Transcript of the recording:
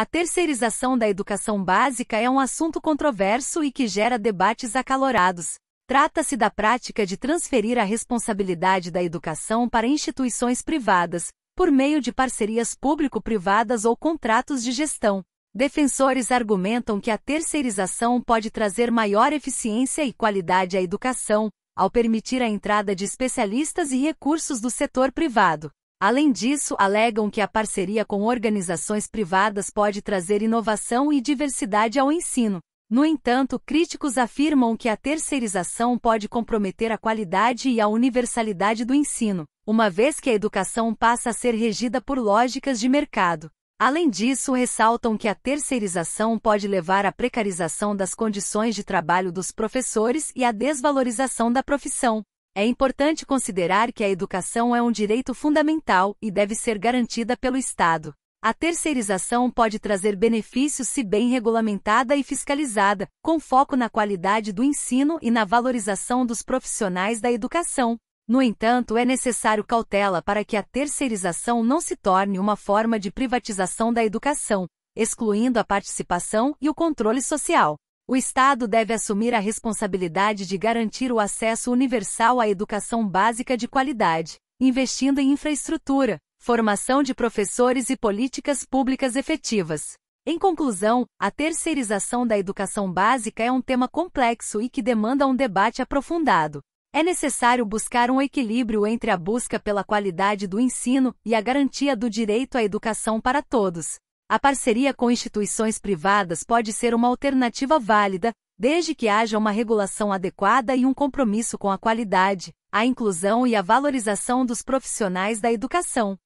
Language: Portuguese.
A terceirização da educação básica é um assunto controverso e que gera debates acalorados. Trata-se da prática de transferir a responsabilidade da educação para instituições privadas, por meio de parcerias público-privadas ou contratos de gestão. Defensores argumentam que a terceirização pode trazer maior eficiência e qualidade à educação, ao permitir a entrada de especialistas e recursos do setor privado. Além disso, alegam que a parceria com organizações privadas pode trazer inovação e diversidade ao ensino. No entanto, críticos afirmam que a terceirização pode comprometer a qualidade e a universalidade do ensino, uma vez que a educação passa a ser regida por lógicas de mercado. Além disso, ressaltam que a terceirização pode levar à precarização das condições de trabalho dos professores e à desvalorização da profissão. É importante considerar que a educação é um direito fundamental e deve ser garantida pelo Estado. A terceirização pode trazer benefícios se bem regulamentada e fiscalizada, com foco na qualidade do ensino e na valorização dos profissionais da educação. No entanto, é necessário cautela para que a terceirização não se torne uma forma de privatização da educação, excluindo a participação e o controle social o Estado deve assumir a responsabilidade de garantir o acesso universal à educação básica de qualidade, investindo em infraestrutura, formação de professores e políticas públicas efetivas. Em conclusão, a terceirização da educação básica é um tema complexo e que demanda um debate aprofundado. É necessário buscar um equilíbrio entre a busca pela qualidade do ensino e a garantia do direito à educação para todos. A parceria com instituições privadas pode ser uma alternativa válida, desde que haja uma regulação adequada e um compromisso com a qualidade, a inclusão e a valorização dos profissionais da educação.